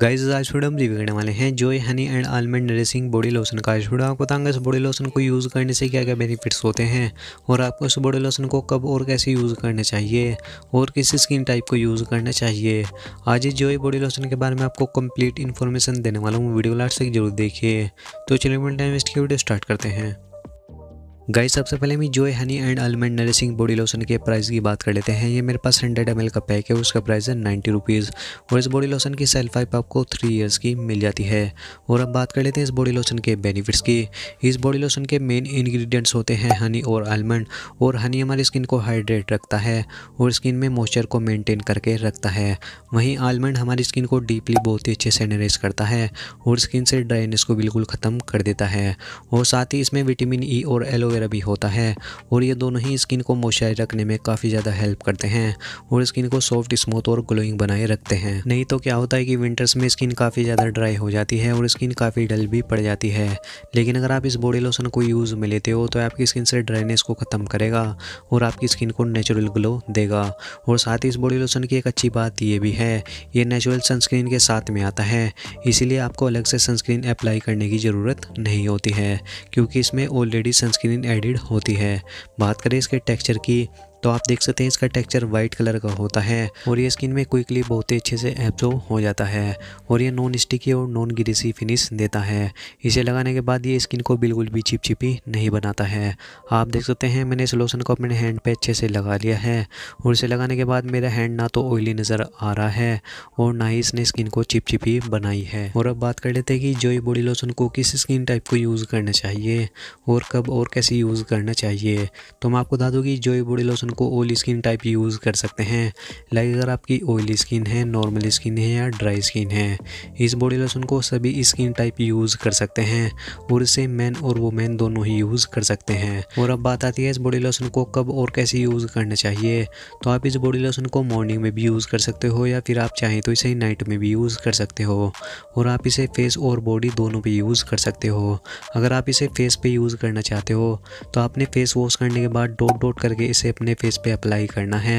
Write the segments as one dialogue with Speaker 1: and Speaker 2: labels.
Speaker 1: guys आज video हम review करने वाले हैं Joy honey and almond nourishing body lotion का आज आपको बताऊंगा इस बॉडी लोशन को यूज़ करने से क्या क्या बेनिफिट्स होते हैं और आपको इस बॉडी लोशन को कब और कैसे यूज़ करना चाहिए और किस स्किन टाइप को यूज़ करना चाहिए आज इस ये बॉडी लोशन के बारे में आपको कम्प्लीट इन्फॉर्मेशन देने वाला हूँ वीडियो लास्ट तक जरूर देखिए तो चलिए मिलते टाइम इसकी वीडियो स्टार्ट करते हैं गाइस सबसे पहले हम Joy honey and almond nourishing body lotion के प्राइस की बात कर लेते हैं ये मेरे पास हंड्रेड एम का पैक है उसका प्राइस है नाइन्टी रुपीज़ और इस बॉडी लोशन की सेल्फ हाइप आपको थ्री ईयर्स की मिल जाती है और अब बात कर लेते हैं इस बॉडी लोशन के बेनिफिट्स की इस बॉडी लोशन के मेन इन्ग्रीडियंट्स होते हैं हनी और आलमंड और हनी हमारी स्किन को हाइड्रेट रखता है और स्किन में मॉइस्चर को मेनटेन करके रखता है वहीं आलमंड हमारी स्किन को डीपली बहुत ही अच्छे से नरेश करता है और स्किन से ड्राइनेस को बिल्कुल ख़त्म कर देता है और साथ ही इसमें विटामिन ई e और एलोवेरा वगैरह भी होता है और ये दोनों ही स्किन को मोशाइज रखने में काफ़ी ज़्यादा हेल्प करते हैं और स्किन को सॉफ्ट स्मूथ और ग्लोइंग बनाए रखते हैं नहीं तो क्या होता है कि विंटर्स में स्किन काफ़ी ज़्यादा ड्राई हो जाती है और स्किन काफ़ी डल भी पड़ जाती है लेकिन अगर आप इस बॉडी लोशन को यूज़ में लेते हो तो आपकी स्किन से ड्राइनेस को ख़त्म करेगा और आपकी स्किन को नेचुरल ग्लो देगा और साथ ही इस बॉडी लोशन की एक अच्छी बात ये भी है ये नेचुरल सनस्क्रीन के साथ में आता है इसीलिए आपको अलग से सनस्क्रीन अप्लाई करने की ज़रूरत नहीं होती है क्योंकि इसमें ऑलरेडी सनस्क्रीन एडिड होती है बात करें इसके टेक्सचर की तो आप देख सकते हैं इसका टेक्सचर व्हाइट कलर का होता है और ये स्किन में क्विकली बहुत ही अच्छे से एब्जॉर्व हो जाता है और ये नॉन स्टिकी और नॉन ग्रीसी फिनिश देता है इसे लगाने के बाद ये स्किन को बिल्कुल भी चिपचिपी नहीं बनाता है आप देख सकते हैं मैंने इस लोशन को अपने हैंड पे अच्छे से लगा लिया है और इसे लगाने के बाद मेरा हैंड ना तो ऑयली नज़र आ रहा है और ना ही इसने स्किन को चिपचिपी बनाई है और अब बात कर लेते हैं कि जोई बॉडी लोशन को किस स्किन टाइप को यूज़ करना चाहिए और कब और कैसे यूज़ करना चाहिए तो मैं आपको बता दूँ कि ये बॉडी लोशन को ऑयली स्किन टाइप यूज़ कर सकते हैं लाइक अगर आपकी ऑयली स्किन है नॉर्मल स्किन है या ड्राई स्किन है इस बॉडी लोशन को सभी स्किन टाइप यूज़ कर सकते हैं और इसे मैन और वुमेन दोनों ही यूज़ कर सकते हैं और अब बात आती है इस बॉडी लोशन को कब और कैसे यूज़ करना चाहिए तो आप इस बॉडी लोशन को मॉर्निंग में भी यूज़ कर सकते हो या फिर आप चाहें तो इसे नाइट में भी यूज़ कर सकते हो और आप इसे फेस और बॉडी दोनों पर यूज़ कर सकते हो अगर आप इसे फेस पर यूज़ करना चाहते हो तो आपने फेस वॉश करने के बाद डॉट डॉट करके इसे अपने फेस पे अप्लाई करना है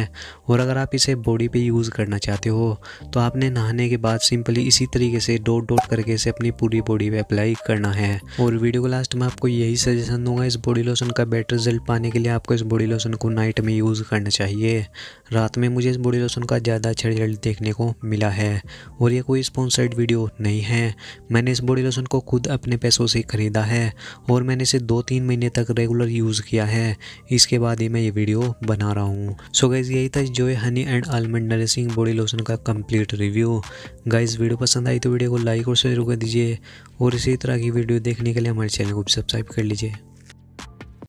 Speaker 1: और अगर आप इसे बॉडी पे यूज़ करना चाहते हो तो आपने नहाने के बाद सिंपली इसी तरीके से डॉट डॉट करके इसे अपनी पूरी बॉडी पे अप्लाई करना है और वीडियो को लास्ट में आपको यही सजेशन दूंगा इस बॉडी लोशन का बेटर रिजल्ट पाने के लिए आपको इस बॉडी लोशन को नाइट में यूज़ करना चाहिए रात में मुझे इस बॉडी लोशन का ज़्यादा अच्छा रिजल्ट देखने को मिला है और ये कोई स्पॉन्सर्ड वीडियो नहीं है मैंने इस बॉडी लोशन को खुद अपने पैसों से ख़रीदा है और मैंने इसे दो तीन महीने तक रेगुलर यूज़ किया है इसके बाद ही मैं ये वीडियो बना रहा हूँ सो गाइज़ यही था जो है honey and almond nourishing body lotion का कंप्लीट रिव्यू गाइज़ वीडियो पसंद आई तो वीडियो को लाइक और शेयर कर दीजिए और इसी तरह की वीडियो देखने के लिए हमारे चैनल को सब्सक्राइब कर लीजिए